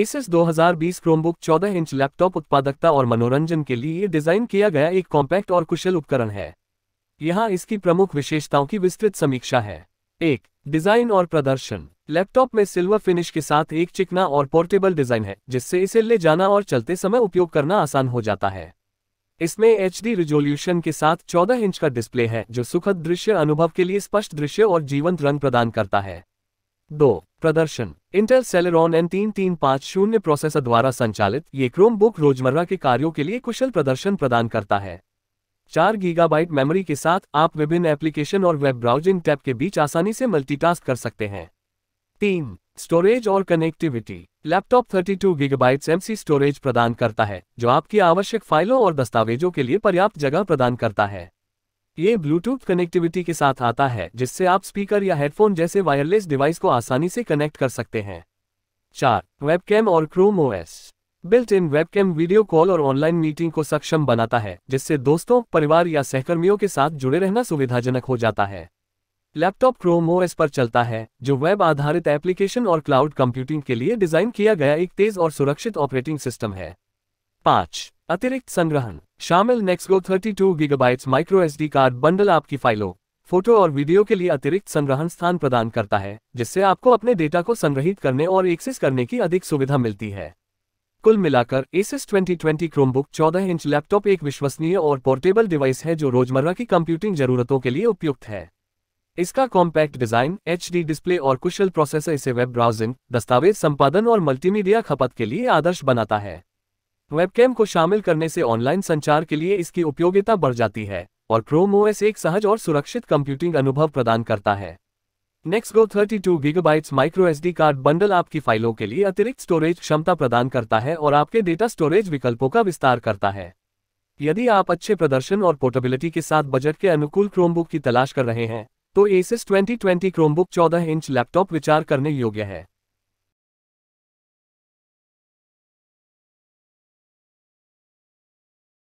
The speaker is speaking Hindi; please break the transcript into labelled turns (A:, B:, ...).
A: एसेस 2020 क्रोमबुक 14 इंच लैपटॉप उत्पादकता और मनोरंजन के लिए डिजाइन किया गया एक कॉम्पैक्ट और कुशल उपकरण है यहाँ इसकी प्रमुख विशेषताओं की विस्तृत समीक्षा है एक डिजाइन और प्रदर्शन लैपटॉप में सिल्वर फिनिश के साथ एक चिकना और पोर्टेबल डिजाइन है जिससे इसे ले जाना और चलते समय उपयोग करना आसान हो जाता है इसमें एच डी रिजोल्यूशन के साथ 14 इंच का डिस्प्ले है जो सुखद दृश्य अनुभव के लिए स्पष्ट दृश्य और जीवंत रंग प्रदान करता है दो प्रदर्शन इंटेल सेलेरॉन एन तीन तीन पाँच शून्य प्रोसेसर द्वारा संचालित ये क्रोम बुक रोजमर्रा के कार्यों के लिए कुशल प्रदर्शन प्रदान करता है चार गीगाबाइट मेमोरी के साथ आप विभिन्न एप्लीकेशन और वेब ब्राउजिंग टैब के बीच आसानी से मल्टीटास्क कर सकते हैं तीन स्टोरेज और connectivity laptop 32 two gigabyte eMMC storage प्रदान करता है जो आपकी आवश्यक फाइलों और दस्तावेजों के लिए पर्याप्त जगह प्रदान करता है ये ब्लूटूथ कनेक्टिविटी के साथ आता है जिससे आप स्पीकर या हेडफोन जैसे वायरलेस डिवाइस को आसानी से कनेक्ट कर सकते हैं चार वेबकैम और Chrome OS built in webcam video call और ऑनलाइन मीटिंग को सक्षम बनाता है जिससे दोस्तों परिवार या सहकर्मियों के साथ जुड़े रहना सुविधाजनक हो जाता है लैपटॉप क्रोम ओएस पर चलता है जो वेब आधारित एप्लीकेशन और क्लाउड कंप्यूटिंग के लिए डिजाइन किया गया एक तेज और सुरक्षित ऑपरेटिंग सिस्टम है पाँच अतिरिक्त संग्रहण शामिल NexiGo 32 two gigabytes micro SD card bundle आपकी फाइलों फोटो और वीडियो के लिए अतिरिक्त संग्रहण स्थान प्रदान करता है जिससे आपको अपने डेटा को संग्रहित करने और एक्सेस करने की अधिक सुविधा मिलती है कुल मिलाकर एसिस 2020 क्रोमबुक चौदह इंच लैपटॉप एक विश्वसनीय और पोर्टेबल डिवाइस है जो रोजमर्रा की कंप्यूटिंग जरूरतों के लिए उपयुक्त है इसका कॉम्पैक्ट डिजाइन एच डिस्प्ले और कुशल प्रोसेसर इसे वेब ब्राउजिंग दस्तावेज संपादन और मल्टीमीडिया खपत के लिए आदर्श बनाता है वेबकैम को शामिल करने से ऑनलाइन संचार के लिए इसकी उपयोगिता बढ़ जाती है और क्रोम ओएस एक सहज और सुरक्षित कंप्यूटिंग अनुभव प्रदान करता है go thirty two gigabytes micro SD card bundle आपकी फाइलों के लिए अतिरिक्त स्टोरेज क्षमता प्रदान करता है और आपके डेटा स्टोरेज विकल्पों का विस्तार करता है यदि आप अच्छे प्रदर्शन और पोर्टेबिलिटी के साथ बजट के अनुकूल क्रोमबुक की तलाश कर रहे हैं तो एसिस 2020 क्रोमबुक 14 इंच लैपटॉप विचार करने योग्य है